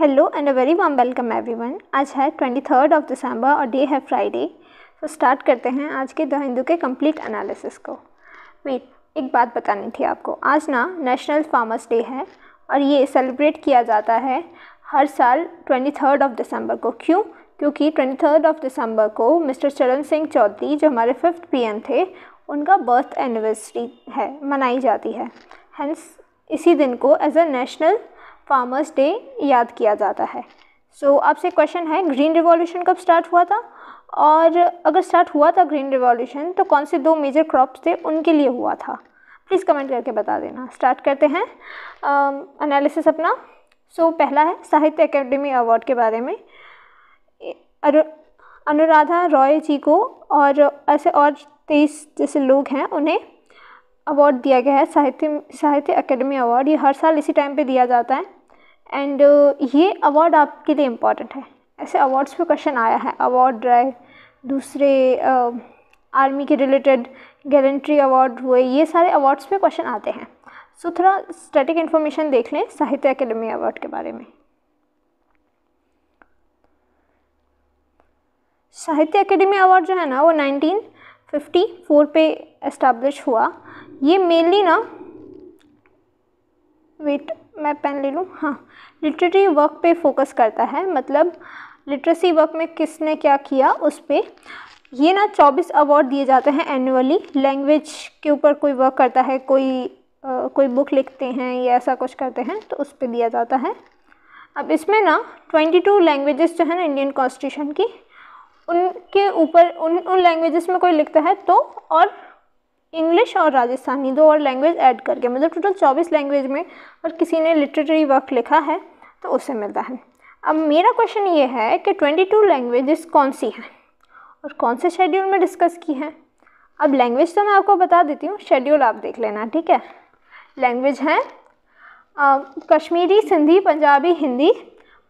hello and a very warm welcome everyone आज है twenty third of December और day है फ्राइडे तो स्टार्ट करते हैं आज के द हिंदू के कंप्लीट एनालिसिस को वेट एक बात बतानी थी आपको आज ना नेशनल फार्मर्स डे है और ये सेलिब्रेट किया जाता है हर साल ट्वेंटी थर्ड ऑफ दिसंबर को क्यों क्योंकि ट्वेंटी थर्ड ऑफ दिसंबर को मिस्टर चरण सिंह चौधरी जो हमारे फिफ्थ पी थे उनका बर्थ एनिवर्सरी है मनाई जाती है हेंस इसी दिन को as a national farmers day याद किया जाता है सो so, आपसे क्वेश्चन है ग्रीन रिवॉल्यूशन कब स्टार्ट हुआ था और अगर स्टार्ट हुआ था ग्रीन रिवॉल्यूशन तो कौन से दो मेजर क्रॉप्स थे उनके लिए हुआ था प्लीज़ कमेंट करके बता देना स्टार्ट करते हैं एनालिसिस um, अपना सो so, पहला है साहित्य अकेडमी अवार्ड के बारे में अनुराधा रॉय जी को और ऐसे और तेईस जैसे लोग हैं उन्हें अवार्ड दिया गया है साहित्य साहित्य अकेडमी अवार्ड ये हर साल इसी टाइम पे दिया जाता है एंड uh, ये अवार्ड आपके लिए इम्पॉर्टेंट है ऐसे अवार्ड्स पे क्वेश्चन आया है अवार्ड ड्राइव दूसरे आर्मी uh, के रिलेटेड गैलेंट्री अवार्ड हुए ये सारे अवार्ड्स पे क्वेश्चन आते हैं सो थोड़ा स्टैटिक इन्फॉर्मेशन देख लें साहित्य अकेडमी अवार्ड के बारे में साहित्य अकेडमी अवार्ड जो है ना वो 1954 पे इस्टेब्लिश हुआ ये मेनली ना वेट मैं पेन ले लूँ हाँ लिटरेरी वर्क पे फोकस करता है मतलब लिटरेसी वर्क में किसने क्या किया उस पर ये ना 24 अवार्ड दिए जाते हैं एनुअली लैंग्वेज के ऊपर कोई वर्क करता है कोई आ, कोई बुक लिखते हैं या ऐसा कुछ करते हैं तो उस पर दिया जाता है अब इसमें ना 22 लैंग्वेजेस जो है ना इंडियन कॉन्स्टिट्यूशन की उनके ऊपर उन उन लैंग्वेजेस में कोई लिखता है तो और इंग्लिश और राजस्थानी दो और लैंग्वेज ऐड करके मतलब टोटल चौबीस लैंग्वेज में और किसी ने लिटरेरी वर्क लिखा है तो उससे मिलता है अब मेरा क्वेश्चन ये है कि ट्वेंटी टू लैंग्वेजेस कौन सी हैं और कौन से शेड्यूल में डिस्कस की हैं अब लैंग्वेज तो मैं आपको बता देती हूँ शेड्यूल आप देख लेना ठीक है लैंग्वेज हैं कश्मीरी सिंधी पंजाबी हिंदी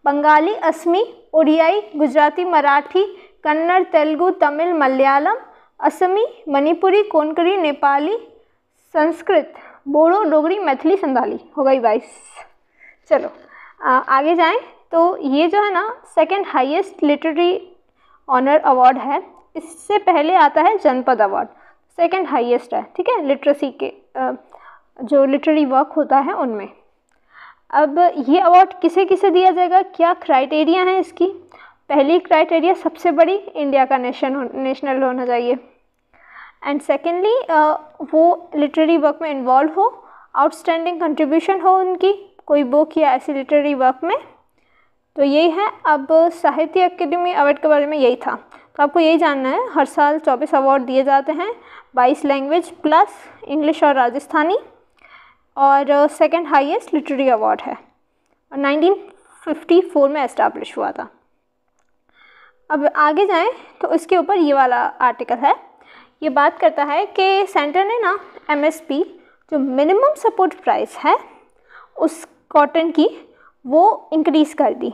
बंगाली असमी उड़ियाई गुजराती मराठी कन्नड़ तेलुगू तमिल मलयालम असमी मणिपुरी कोंकणी नेपाली संस्कृत बोडो डोगरी मैथिली संधाली हो गई बाईस चलो आ, आगे जाएं तो ये जो है ना second highest literary honour award है इससे पहले आता है जनपद अवार्ड सेकंड हाईएस्ट है ठीक है लिटरेसी के जो लिटरेरी वर्क होता है उनमें अब ये अवार्ड किसे किसे दिया जाएगा क्या क्राइटेरिया है इसकी पहली क्राइटेरिया सबसे बड़ी इंडिया का नेशन हो, नेशनल होना चाहिए एंड सेकेंडली वो लिटरेरी वर्क में इन्वॉल्व हो आउटस्टैंडिंग कंट्रीब्यूशन हो उनकी कोई बुक या ऐसी लिटरेरी वर्क में तो यही है अब साहित्य अकेडमी अवार्ड के बारे में यही था तो आपको यही जानना है हर साल चौबीस अवार्ड दिए जाते हैं बाईस लैंग्वेज प्लस इंग्लिश और राजस्थानी और सेकेंड हाइस्ट लिटरेरी अवार्ड है और 1954 में इस्टेब्लिश हुआ था अब आगे जाएं तो उसके ऊपर ये वाला आर्टिकल है ये बात करता है कि सेंटर ने ना एमएसपी जो मिनिमम सपोर्ट प्राइस है उस कॉटन की वो इंक्रीज़ कर दी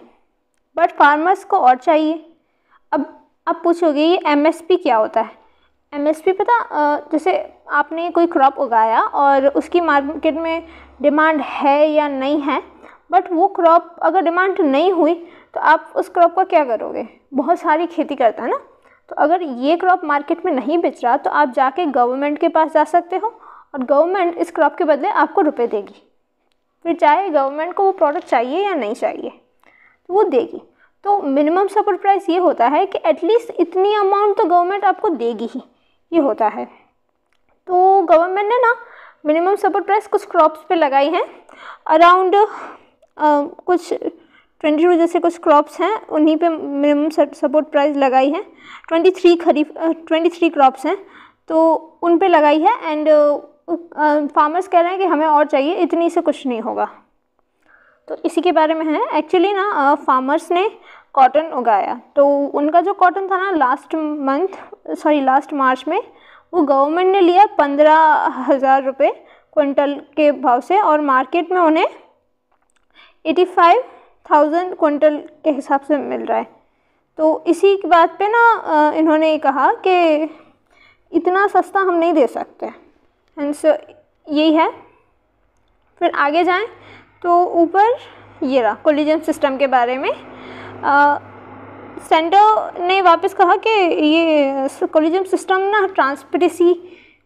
बट फार्मर्स को और चाहिए अब अब पूछोगे ये एमएसपी क्या होता है एमएसपी पता जैसे आपने कोई क्रॉप उगाया और उसकी मार्केट में डिमांड है या नहीं है बट वो क्रॉप अगर डिमांड नहीं हुई तो आप उस क्रॉप का क्या करोगे बहुत सारी खेती करता है ना तो अगर ये क्रॉप मार्केट में नहीं बेच रहा तो आप जाके गवर्नमेंट के पास जा सकते हो और गवर्नमेंट इस क्रॉप के बदले आपको रुपए देगी फिर चाहे गवर्नमेंट को वो प्रोडक्ट चाहिए या नहीं चाहिए तो वो देगी तो मिनिमम सपोर्ट प्राइस ये होता है कि एटलीस्ट इतनी अमाउंट तो गवर्नमेंट आपको देगी ही ये होता है तो गवर्नमेंट ने ना मिनिमम सपोर्ट प्राइस कुछ क्रॉप्स पे लगाई हैं अराउंड कुछ ट्वेंटी टू जैसे कुछ क्रॉप्स हैं उन्हीं पे मिनिमम सपोर्ट प्राइस लगाई है twenty three kharif twenty three crops हैं तो उन पे लगाई है एंड फार्मर्स कह रहे हैं कि हमें और चाहिए इतनी से कुछ नहीं होगा तो इसी के बारे में है एक्चुअली ना फार्मर्स ने कॉटन उगाया तो उनका जो कॉटन था ना last month sorry last March में वो गवर्नमेंट ने लिया पंद्रह हज़ार रुपये क्विंटल के भाव से और मार्केट में उन्हें एटी फाइव थाउजेंड क्विंटल के हिसाब से मिल रहा है तो इसी की बात पे ना इन्होंने ये कहा कि इतना सस्ता हम नहीं दे सकते सो यही है फिर आगे जाएं तो ऊपर ये रहा कोलिजन सिस्टम के बारे में सेंटर ने वापस कहा कि ये कोलिजन सिस्टम ना ट्रांसपेरेंसी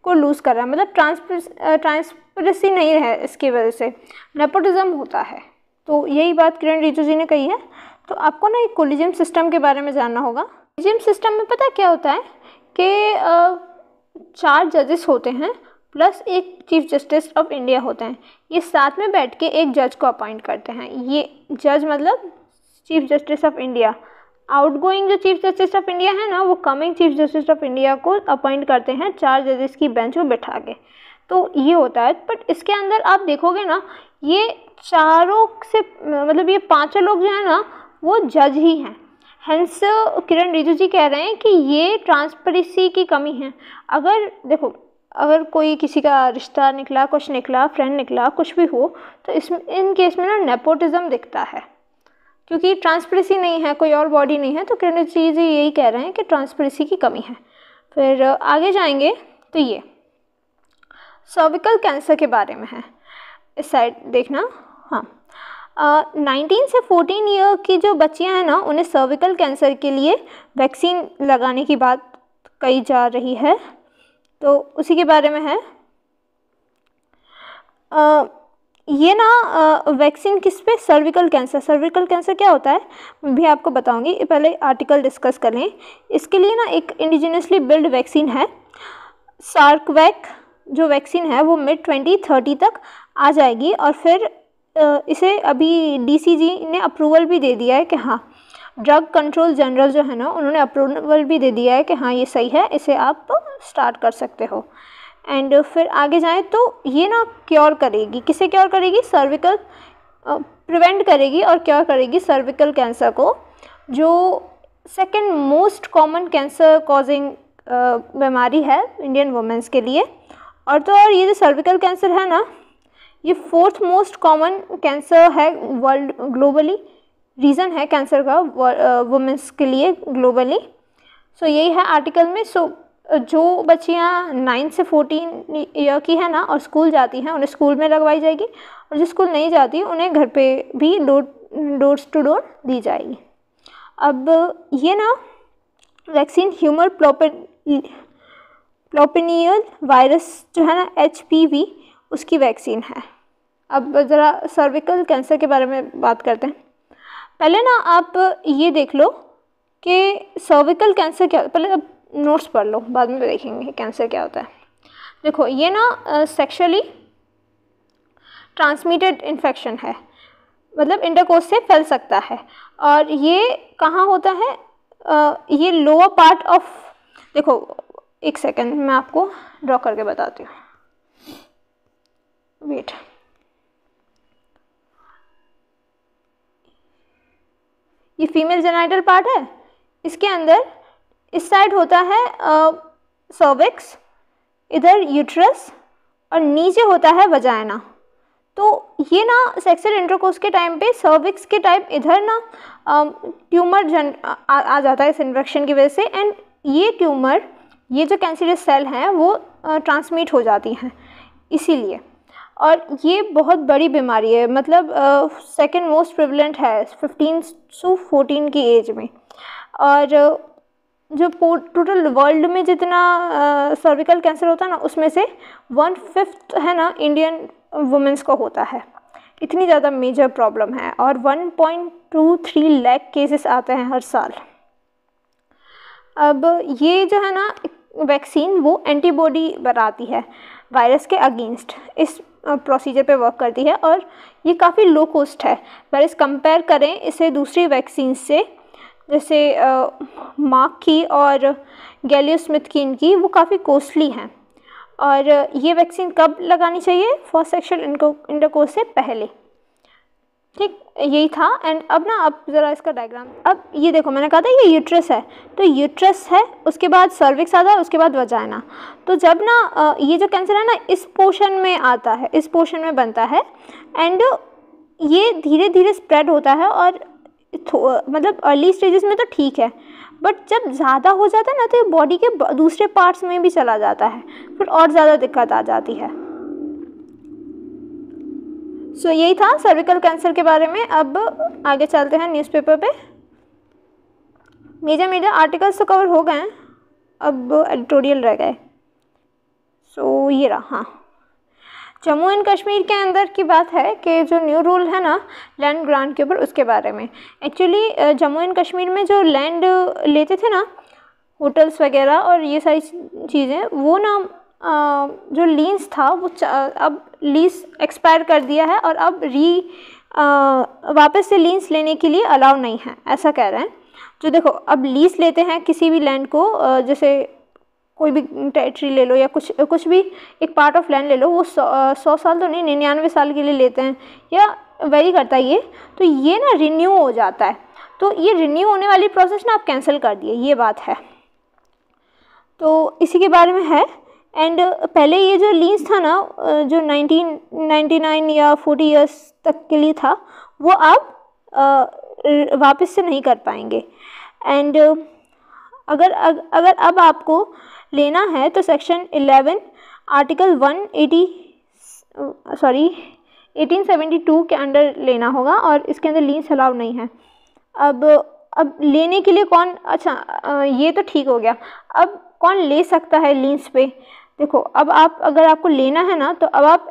को लूज़ कर रहा है मतलब ट्रांसपेरेंसी नहीं है इसकी वजह से नेपोटिज्म होता है तो यही बात किरण रिजू जी ने कही है तो आपको ना एक कोलिजियम सिस्टम के बारे में जानना होगा कोलिजियम सिस्टम में पता क्या होता है कि चार जजेस होते हैं प्लस एक चीफ जस्टिस ऑफ इंडिया होते हैं ये साथ में बैठ के एक जज को अपॉइंट करते हैं ये जज मतलब Chief Justice of India outgoing जो चीफ जस्टिस ऑफ इंडिया है ना वो coming Chief Justice of India को अपॉइंट करते हैं चार जजेस की बेंच में बैठा के तो ये होता है बट इसके अंदर आप देखोगे ना ये चारों से मतलब ये पांचों लोग जो है ना वो जज ही हैं हेंस किरण रिजू जी कह रहे हैं कि ये ट्रांसपेरेंसी की कमी है अगर देखो अगर कोई किसी का रिश्ता निकला कुछ निकला फ्रेंड निकला कुछ भी हो तो इसमें इन केस में ना नेपोटिज़म दिखता है क्योंकि ट्रांसपेरेंसी नहीं है कोई और बॉडी नहीं है तो किरण रिजू जी यही कह रहे हैं कि ट्रांसपेरेंसी की कमी है फिर आगे जाएंगे तो ये सर्विकल कैंसर के बारे में है इस साइड देखना हाँ नाइनटीन से फोर्टीन ईयर की जो बच्चियां हैं ना उन्हें सर्विकल कैंसर के लिए वैक्सीन लगाने की बात कही जा रही है तो उसी के बारे में है आ, ये ना वैक्सीन किस पे सर्विकल कैंसर सर्विकल कैंसर क्या होता है भी आपको बताऊंगी पहले आर्टिकल डिस्कस करें इसके लिए ना एक इंडिजिनियसली बिल्ड वैक्सीन है सार्कवैक जो वैक्सीन है वो मिड ट्वेंटी थर्टी तक आ जाएगी और फिर इसे अभी डीसीजी ने अप्रूवल भी दे दिया है कि हाँ ड्रग कंट्रोल जनरल जो है ना उन्होंने अप्रूवल भी दे दिया है कि हाँ ये सही है इसे आप स्टार्ट कर सकते हो एंड फिर आगे जाएँ तो ये ना क्योर करेगी किसे क्योर करेगी सर्विकल प्रिवेंट करेगी और क्योर करेगी सर्विकल कैंसर को जो second most common cancer causing बीमारी है इंडियन वुमेंस के लिए और तो और ये जो सर्विकल कैंसर है ना ये फोर्थ मोस्ट कॉमन कैंसर है वर्ल्ड ग्लोबली रीज़न है कैंसर का वुमेंस uh, के लिए ग्लोबली सो so, यही है आर्टिकल में सो so, uh, जो बच्चियाँ नाइन से फोर्टीन ईयर की है ना और स्कूल जाती हैं उन्हें स्कूल में लगवाई जाएगी और जो स्कूल नहीं जाती उन्हें घर पे भी डोर डोर टू डोर दी जाएगी अब ये ना वैक्सीन ह्यूमर प्रोपर प्रोपिनियल वायरस जो है ना एच उसकी वैक्सीन है अब ज़रा सर्विकल कैंसर के बारे में बात करते हैं पहले ना आप ये देख लो कि सर्विकल कैंसर क्या पहले आप नोट्स पढ़ लो बाद में देखेंगे कैंसर क्या होता है देखो ये ना सेक्शुअली ट्रांसमिटेड इन्फेक्शन है मतलब इंटरकोस से फैल सकता है और ये कहाँ होता है आ, ये लोअर पार्ट ऑफ देखो एक सेकेंड मैं आपको ड्रॉ करके बताती हूँ वेट ये फीमेल जेनाइटल पार्ट है इसके अंदर इस साइड होता है सर्विक्स इधर यूट्रस और नीचे होता है वजाइना तो ये ना सेक्सुअल इंटरकोर्स के टाइम पे सर्विक्स के टाइप इधर ना ट्यूमर जन आ, आ जाता है इस इन्फेक्शन की वजह से एंड ये ट्यूमर ये जो कैंसरस सेल हैं वो ट्रांसमिट हो जाती हैं इसीलिए और ये बहुत बड़ी बीमारी है मतलब सेकंड मोस्ट प्रिवलेंट है 15 टू 14 की एज में और जो टोटल वर्ल्ड में जितना सर्विकल कैंसर होता है ना उसमें से वन फिफ्थ है ना इंडियन वुमेंस को होता है इतनी ज़्यादा मेजर प्रॉब्लम है और 1.23 लाख केसेस आते हैं हर साल अब ये जो है ना वैक्सीन वो एंटीबॉडी बनाती है वायरस के अगेंस्ट इस प्रोसीजर पे वर्क करती है और ये काफ़ी लो कॉस्ट है वायरस कंपेयर करें इसे दूसरी वैक्सीन से जैसे मार्क की और गैलियो स्मिथ की इनकी वो काफ़ी कॉस्टली हैं और ये वैक्सीन कब लगानी चाहिए फर्स्ट सेक्शुअल इंडोकोस से पहले ठीक यही था एंड अब ना अब ज़रा इसका डायग्राम अब ये देखो मैंने कहा था ये यूट्रस है तो यूट्रस है उसके बाद सर्विक्स आता है उसके बाद वजाइना तो जब ना ये जो कैंसर है ना इस पोर्शन में आता है इस पोर्शन में बनता है एंड ये धीरे धीरे स्प्रेड होता है और मतलब अर्ली स्टेजेस में तो ठीक है बट जब ज़्यादा हो जाता है ना तो बॉडी के दूसरे पार्ट्स में भी चला जाता है फिर और ज़्यादा दिक्कत आ जाती है सो so, यही था सर्विकल कैंसर के बारे में अब आगे चलते हैं न्यूज़पेपर पे मेजर मेजर आर्टिकल्स तो कवर हो गए हैं अब एडिटोरियल रह गए सो so, ये रहा हाँ जम्मू एंड कश्मीर के अंदर की बात है कि जो न्यू रूल है ना लैंड ग्रांट के ऊपर उसके बारे में एक्चुअली जम्मू एंड कश्मीर में जो लैंड लेते थे ना होटल्स वगैरह और ये सारी चीज़ें वो ना जो लीज था वो अब लीज एक्सपायर कर दिया है और अब री वापस से लीज लेने के लिए अलाउ नहीं है ऐसा कह रहे हैं जो देखो अब लीज लेते हैं किसी भी लैंड को जैसे कोई भी टेरिटरी ले लो या कुछ कुछ भी एक पार्ट ऑफ लैंड ले लो वो सौ, सौ साल तो नहीं निन्यानवे साल के लिए लेते हैं या वेरी करता है ये तो ये ना रिन्यू हो जाता है तो ये रिन्यू होने वाली प्रोसेस ना आप कैंसिल कर दिए ये बात है तो इसी के बारे में है एंड uh, पहले ये जो लीज था ना जो 1999 या 40 इयर्स तक के लिए था वो आप वापस से नहीं कर पाएंगे एंड अगर अगर अब आपको लेना है तो सेक्शन 11 आर्टिकल 180 सॉरी 1872 के अंडर लेना होगा और इसके अंदर लीज अलाउ नहीं है अब अब लेने के लिए कौन अच्छा ये तो ठीक हो गया अब कौन ले सकता है लीज पे देखो अब आप अगर आपको लेना है ना तो अब आप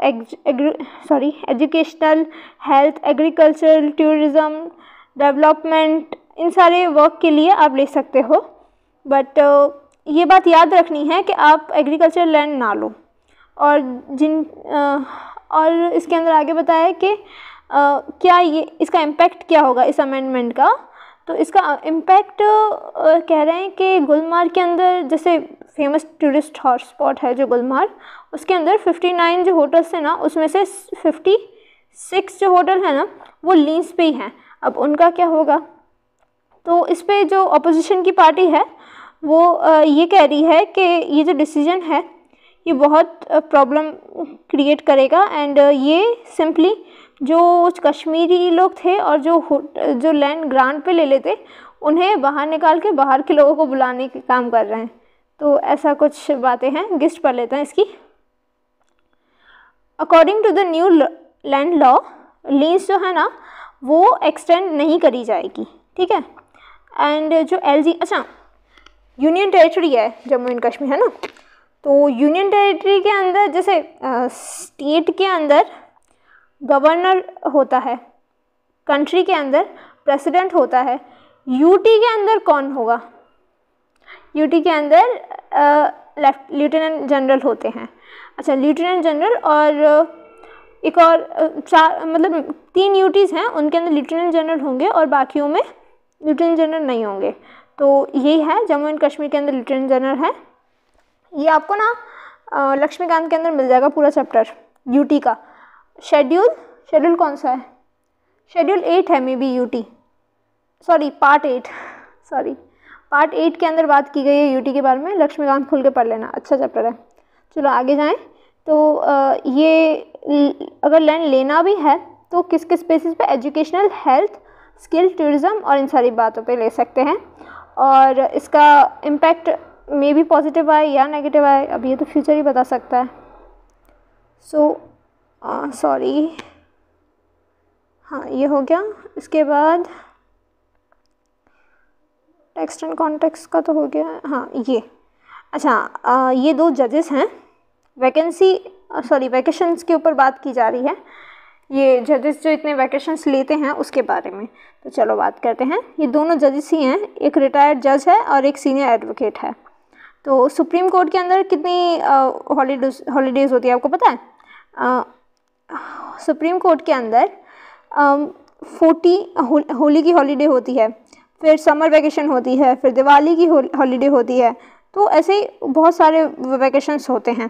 sorry educational health agriculture tourism development इन सारे वर्क के लिए आप ले सकते हो बट ये बात याद रखनी है कि आप एग्रीकल्चर लैंड ना लो और जिन और इसके अंदर आगे बताया कि क्या ये इसका इम्पेक्ट क्या होगा इस अमेंडमेंट का तो इसका इम्पैक्ट कह रहे हैं कि गुलमार्ग के अंदर जैसे फेमस टूरिस्ट हॉट स्पॉट है जो गुलमार्ग उसके अंदर 59 जो होटल्स हैं ना उसमें से 56 जो होटल हैं ना वो लीज पे ही हैं अब उनका क्या होगा तो इस पर जो अपोजिशन की पार्टी है वो ये कह रही है कि ये जो डिसीजन है ये बहुत प्रॉब्लम क्रिएट करेगा एंड ये सिंपली जो कश्मीरी लोग थे और जो जो लैंड ग्रांट पे ले लेते उन्हें बाहर निकाल के बाहर के लोगों को बुलाने के काम कर रहे हैं तो ऐसा कुछ बातें हैं गिस्ट पढ़ लेते हैं इसकी according to the new land law lease जो है ना वो एक्सटेंड नहीं करी जाएगी ठीक है एंड जो एल अच्छा यूनियन टेरिटरी है जम्मू एंड कश्मीर है ना तो यूनियन टेरिटरी के अंदर जैसे स्टेट के अंदर गवर्नर होता है कंट्री के अंदर प्रेसिडेंट होता है यूटी के अंदर कौन होगा यूटी के अंदर लेफ्टिनेंट जनरल होते हैं अच्छा लेफ्टिनेंट जनरल और एक और चार मतलब तीन यूटीज़ हैं उनके अंदर लेफ्टिनेंट जनरल होंगे और बाकियों में लेफ्टिनेंट जनरल नहीं होंगे तो यही है जम्मू एंड कश्मीर के अंदर लेफ्टिनेंट जनरल है ये आपको ना लक्ष्मीकांत के अंदर मिल जाएगा पूरा चैप्टर यूटी का शेड्यूल शेड्यूल कौन सा है शेड्यूल एट है maybe UT sorry part eight sorry part eight के अंदर बात की गई है यूटी के बारे में लक्ष्मीकांत खुल के पढ़ लेना अच्छा चैप्टर है चलो आगे जाएं तो आ, ये अगर लैंड लेना भी है तो किस किस बेसिस पे एजुकेशनल हेल्थ स्किल टूरिज़्म और इन सारी बातों पे ले सकते हैं और इसका इम्पैक्ट मे बी पॉजिटिव आए या नेगेटिव आए अब ये तो फ्यूचर ही बता सकता है सो so, सॉरी ah, हाँ ये हो गया इसके बाद टेक्स्ट एंड कॉन्टेक्स्ट का तो हो गया हाँ ये अच्छा आ, ये दो जजेस हैं वैकेंसी सॉरी वैकेशंस के ऊपर बात की जा रही है ये जजेस जो इतने वैकेशंस लेते हैं उसके बारे में तो चलो बात करते हैं ये दोनों जजेस ही हैं एक रिटायर्ड जज है और एक सीनियर एडवोकेट है तो सुप्रीम कोर्ट के अंदर कितनी हॉलीडेज हॉलीडेज़ होती है आपको पता है सुप्रीम कोर्ट के अंदर फोर्टी हो होली की हॉलीडे होती है फिर समर वैकेशन होती है फिर दिवाली की हॉलीडे होती है तो ऐसे बहुत सारे वैकेशंस होते हैं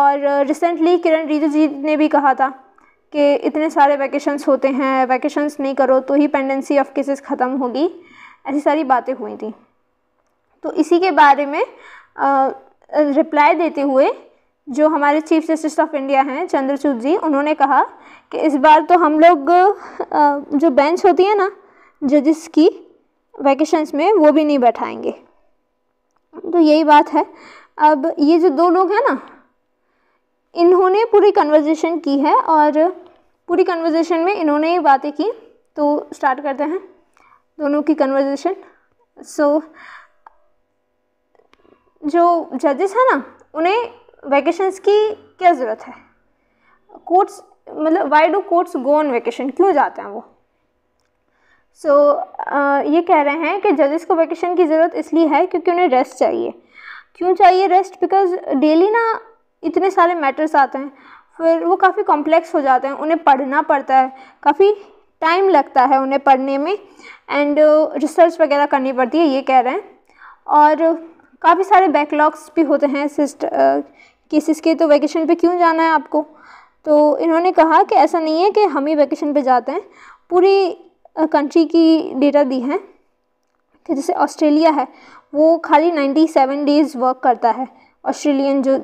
और रिसेंटली किरण रिजू जी ने भी कहा था कि इतने सारे वैकेशंस होते हैं वैकेशंस नहीं करो तो ही पेंडेंसी ऑफ केसेस ख़त्म होगी ऐसी सारी बातें हुई थी तो इसी के बारे में रिप्लाई देते हुए जो हमारे चीफ जस्टिस ऑफ इंडिया हैं चंद्रचूड़ जी उन्होंने कहा कि इस बार तो हम लोग जो बेंच होती है ना जजिस की वैकेशंस में वो भी नहीं बैठाएंगे तो यही बात है अब ये जो दो लोग हैं ना इन्होंने पूरी कन्वर्जेशन की है और पूरी कन्वर्जेशन में इन्होंने ही बातें की तो स्टार्ट करते हैं दोनों की कन्वर्जेशन सो so, जो जजेस हैं ना उन्हें वैकेशंस की क्या ज़रूरत है कोर्ट्स मतलब why do courts go on vacation क्यों जाते हैं वो सो so, ये कह रहे हैं कि जजेस को वैकेशन की ज़रूरत इसलिए है क्योंकि उन्हें रेस्ट चाहिए क्यों चाहिए रेस्ट बिकॉज डेली ना इतने सारे मैटर्स आते हैं फिर वो काफ़ी कॉम्प्लेक्स हो जाते हैं उन्हें पढ़ना पड़ता है काफ़ी टाइम लगता है उन्हें पढ़ने में एंड रिसर्च वगैरह करनी पड़ती है ये कह रहे हैं और काफ़ी सारे बैकलॉग्स भी होते हैं सिस्ट किसी इसके तो वैकेशन पे क्यों जाना है आपको तो इन्होंने कहा कि ऐसा नहीं है कि हम ही वैकेशन पे जाते हैं पूरी कंट्री की डेटा दी है कि जैसे ऑस्ट्रेलिया है वो खाली 97 डेज़ वर्क करता है ऑस्ट्रेलियन जो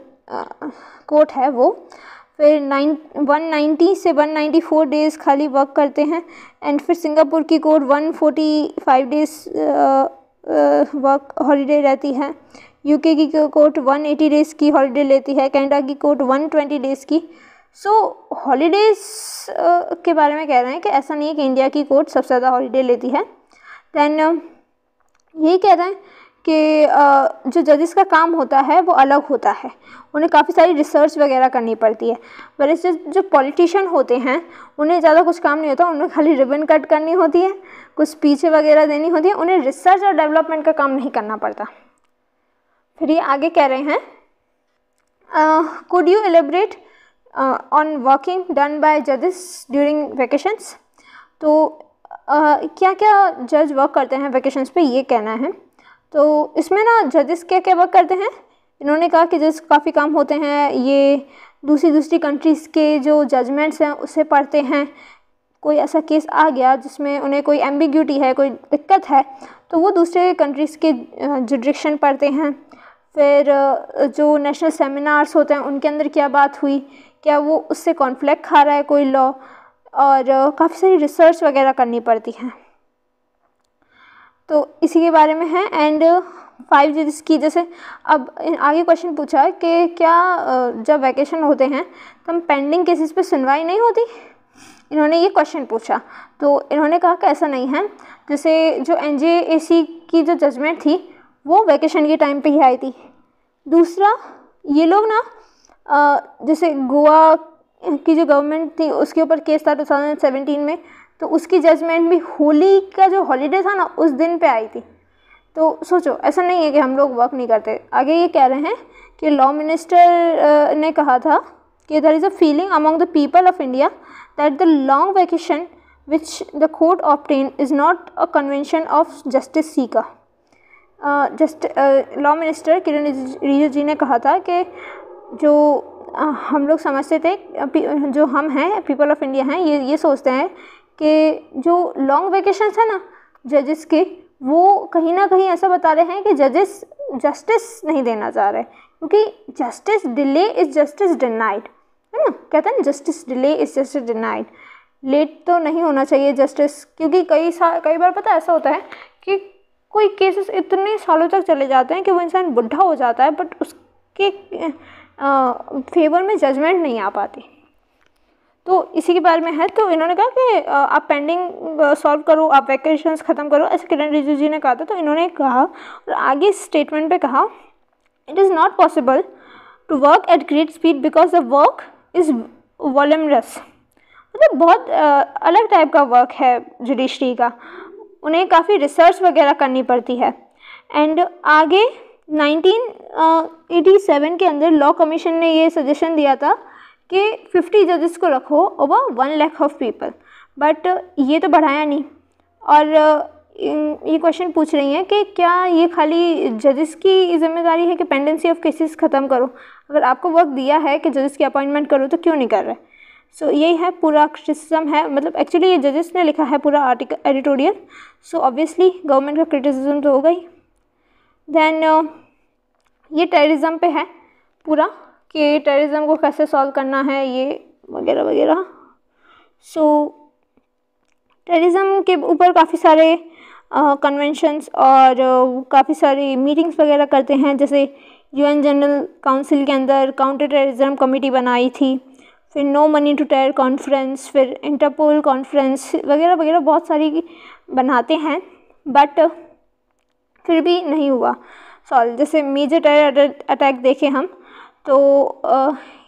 कोर्ट है वो फिर नाइन वन नाइन्टी से वन नाइन्टी फोर डेज़ खाली वर्क करते हैं एंड फिर सिंगापुर की court one forty five days work holiday रहती है यूके की कोर्ट 180 डेज़ की हॉलीडे लेती है कनाडा की कोर्ट 120 डेज़ की सो so, हॉलीडेज़ के बारे में कह रहे हैं कि ऐसा नहीं है कि इंडिया की कोर्ट सबसे ज़्यादा हॉलीडे लेती है दैन यही कह रहे हैं कि जो जजेस का काम होता है वो अलग होता है उन्हें काफ़ी सारी रिसर्च वगैरह करनी पड़ती है वैसे जो जो पॉलिटिशियन होते हैं उन्हें ज़्यादा कुछ काम नहीं होता उन्हें खाली रिबन कट करनी होती है कुछ स्पीचें वगैरह देनी होती है उन्हें रिसर्च और डेवलपमेंट का काम नहीं करना पड़ता फिर ये आगे कह रहे हैं could you elaborate on working done by जजेस ड्यूरिंग वैकेशंस तो क्या क्या जज वर्क करते हैं वैकेशंस पे ये कहना है तो इसमें ना जजेस क्या क्या वर्क करते हैं इन्होंने कहा कि जज काफ़ी काम होते हैं ये दूसरी दूसरी कंट्रीज़ के जो जजमेंट्स हैं उसे पढ़ते हैं कोई ऐसा केस आ गया जिसमें उन्हें कोई एम्बिग्यूटी है कोई दिक्कत है तो वो दूसरे कंट्रीज़ के जुडिक्शन पढ़ते हैं फिर जो नेशनल सेमिनार्स होते हैं उनके अंदर क्या बात हुई क्या वो उससे कॉन्फ्लिक्ट खा रहा है कोई लॉ और काफ़ी सारी रिसर्च वगैरह करनी पड़ती है तो इसी के बारे में है एंड फाइव जी जिसकी जैसे अब आगे क्वेश्चन पूछा है कि क्या जब वैकेशन होते हैं तो हम पेंडिंग केसेस पे सुनवाई नहीं होती इन्होंने ये क्वेश्चन पूछा तो इन्होंने कहा कि ऐसा नहीं है जैसे जो एन की जो जजमेंट थी वो वैकेशन के टाइम पे ही आई थी दूसरा ये लोग ना जैसे गोवा की जो गवर्नमेंट थी उसके ऊपर केस था टू थाउजेंड सेवेंटीन में तो उसकी जजमेंट भी होली का जो हॉलीडे था ना उस दिन पे आई थी तो सोचो ऐसा नहीं है कि हम लोग वर्क नहीं करते आगे ये कह रहे हैं कि लॉ मिनिस्टर ने कहा था कि there is a feeling among the people of India that the long vacation which the court of ten is not a convention of justice सी का just law minister Kiran Rijiju ji ने कहा था कि जो हम लोग समझते थे जो हम हैं पीपल ऑफ इंडिया हैं ये ये सोचते हैं कि जो लॉन्ग वेकेशन है ना जजेस के वो कहीं ना कहीं ऐसा बता रहे हैं कि जजेस जस्टिस नहीं देना चाह रहे क्योंकि justice delay is justice denied है ना कहते हैं justice delay is justice denied late तो नहीं होना चाहिए जस्टिस क्योंकि कई सा कई बार पता ऐसा होता है कि कोई केसेस इतने सालों तक चले जाते हैं कि वो इंसान बुढ़ा हो जाता है बट उसके फेवर में जजमेंट नहीं आ पाती तो इसी के बारे में है तो इन्होंने कहा कि आप पेंडिंग सॉल्व करो आप वैकेशंस ख़त्म करो ऐसे किरण रिजिजू जी ने कहा था तो इन्होंने कहा और आगे स्टेटमेंट पे कहा it is not possible to work at great speed because the work is voluminous मतलब बहुत अलग टाइप का वर्क है जुडिशरी का उन्हें काफ़ी रिसर्च वगैरह करनी पड़ती है एंड आगे 1987 के अंदर लॉ कमीशन ने ये सजेशन दिया था कि 50 जजेस को रखो over one lakh of people but ये तो बढ़ाया नहीं और ये क्वेश्चन पूछ रही हैं कि क्या ये खाली जजेस की जिम्मेदारी है कि पेंडेंसी ऑफ केसेस ख़त्म करो अगर आपको वर्क दिया है कि जजेस की अपॉइंटमेंट करो तो क्यों नहीं कर रहे सो so, यही है पूरा क्रिटिसिज्म है मतलब एक्चुअली ये जजेस ने लिखा है पूरा article editorial so obviously government का क्रिटिसिज्म तो हो गई देन uh, ये टेररिज्म पे है पूरा कि टेररिज्म को कैसे सॉल्व करना है ये वगैरह वगैरह सो so, टेररिज्म के ऊपर काफ़ी सारे कन्वेंशंस uh, और uh, काफ़ी सारी मीटिंग्स वगैरह करते हैं जैसे यूएन जनरल काउंसिल के अंदर काउंटर टेररिज्म कमेटी बनाई थी फिर no money to terror conference फिर इंटरपोल कॉन्फ्रेंस वगैरह वगैरह बहुत सारी बनाते हैं बट फिर भी नहीं हुआ सॉरी जैसे मेजर टायर अटैक देखें हम तो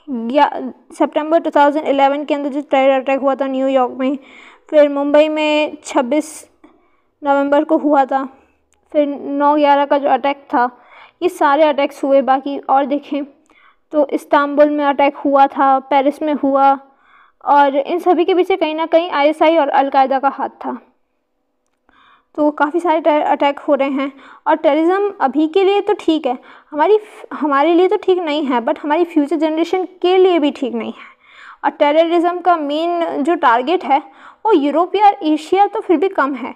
सितंबर 2011 के अंदर जो टायर अटैक हुआ था न्यूयॉर्क में फिर मुंबई में 26 नवंबर को हुआ था फिर 9 ग्यारह का जो अटैक था ये सारे अटैक्स हुए बाकी और देखें तो इस्तांबुल में अटैक हुआ था पेरिस में हुआ और इन सभी के पीछे कहीं ना कहीं आईएसआई और अलकायदा का हाथ था तो काफ़ी सारे अटैक हो रहे हैं और टेररिज्म अभी के लिए तो ठीक है हमारी हमारे लिए तो ठीक नहीं है बट हमारी फ्यूचर जनरेशन के लिए भी ठीक नहीं है और टेररिज्म का मेन जो टारगेट है वो यूरोप या एशिया तो फिर भी कम है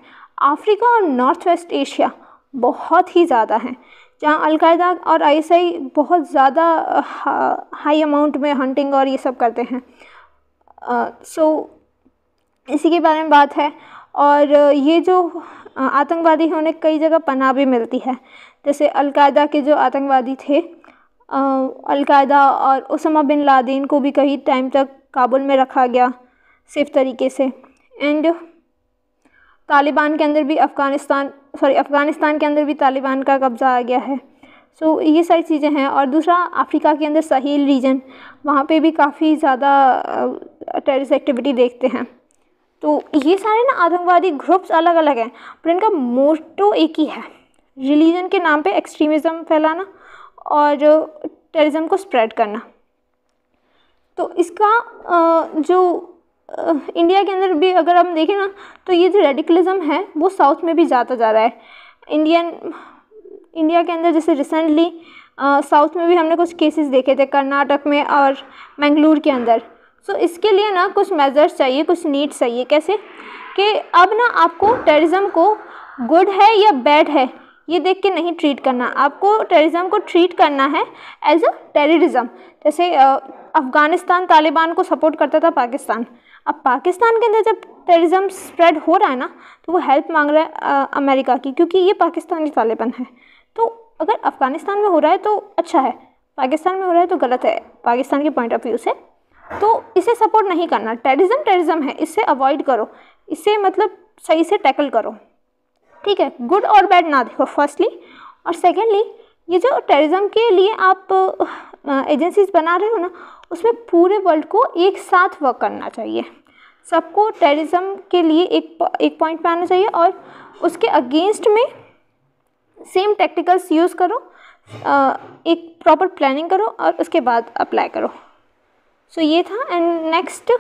अफ्रीका और नॉर्थ वेस्ट एशिया बहुत ही ज़्यादा है जहाँ अलकायदा और आई बहुत ज़्यादा हाई अमाउंट में हंटिंग और ये सब करते हैं सो इसी के बारे में बात है और ये जो आतंकवादी हैं उन्हें कई जगह पनाह भी मिलती है जैसे अलकायदा के जो आतंकवादी थे अलकायदा और उसमा बिन लादेन को भी कई टाइम तक काबुल में रखा गया सेफ तरीके से एंड तालिबान के अंदर भी अफ़गानिस्तान सॉरी अफ़गानिस्तान के अंदर भी तालिबान का कब्ज़ा आ गया है सो so, ये सारी चीज़ें हैं और दूसरा अफ्रीका के अंदर साहिल रीजन वहाँ पे भी काफ़ी ज़्यादा टेररिस्ट एक्टिविटी देखते हैं तो ये सारे ना आतंकवादी ग्रुप्स अलग अलग हैं पर इनका मोटो एक ही है रिलीजन के नाम पे एक्सट्रीमिज़म फैलाना और टेररिज्म को स्प्रेड करना तो इसका जो इंडिया के अंदर भी अगर हम देखें ना तो ये जो रेडिकलिज़म है वो साउथ में भी जाता जा रहा है इंडियन इंडिया के अंदर जैसे रिसेंटली साउथ में भी हमने कुछ केसेस देखे थे कर्नाटक में और मैंगलोर के अंदर सो so, इसके लिए ना कुछ मेजर्स चाहिए कुछ नीड्स चाहिए कैसे कि अब ना आपको टेररिज्म को गुड है या बैड है ये देख के नहीं ट्रीट करना आपको टेररिज्म को ट्रीट करना है एज अ टेररिज्म जैसे अफ़गानिस्तान तालिबान को सपोर्ट करता था पाकिस्तान अब पाकिस्तान के अंदर जब टेररिज्म स्प्रेड हो रहा है ना तो वो हेल्प मांग रहा है आ, अमेरिका की क्योंकि ये पाकिस्तानी तालिबान है तो अगर अफ़गानिस्तान में हो रहा है तो अच्छा है पाकिस्तान में हो रहा है तो गलत है पाकिस्तान के पॉइंट ऑफ व्यू से तो इसे सपोर्ट नहीं करना टेररिज्म टेररिज्म है इससे अवॉइड करो इसे मतलब सही से टैकल करो ठीक है गुड और बैड ना देखो फर्स्टली और सेकेंडली ये जो टेररिज्म के लिए आप एजेंसीज बना रहे हो ना उसमें पूरे वर्ल्ड को एक साथ वर्क करना चाहिए सबको टेररिज्म के लिए एक एक पॉइंट पे आना चाहिए और उसके अगेंस्ट में सेम टेक्टिकल्स यूज़ करो एक प्रॉपर प्लानिंग करो और उसके बाद अप्लाई करो सो so, ये था एंड नेक्स्ट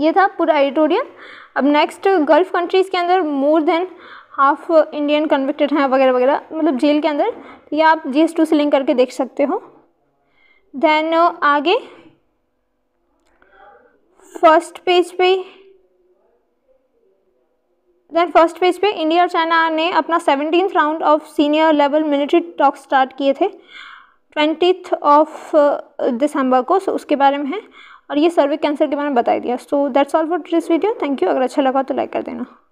ये था पूरा एडिटोरियल अब नेक्स्ट गल्फ़ कंट्रीज़ के अंदर more than half Indian convicted हैं वगैरह वगैरह मतलब जेल के अंदर ये आप जी एस टू से लिंक करके देख सकते हो देन uh, आगे फर्स्ट पेज पे देन फर्स्ट पेज पे इंडिया और चाइना ने अपना seventeen round of senior level military talk start किए थे ट्वेंटीथ ऑफ दिसंबर को सो so उसके बारे में है और ये सर्वे कैंसर के बारे में बताई दिया so that's all for this video thank you अगर अच्छा लगा तो लाइक कर देना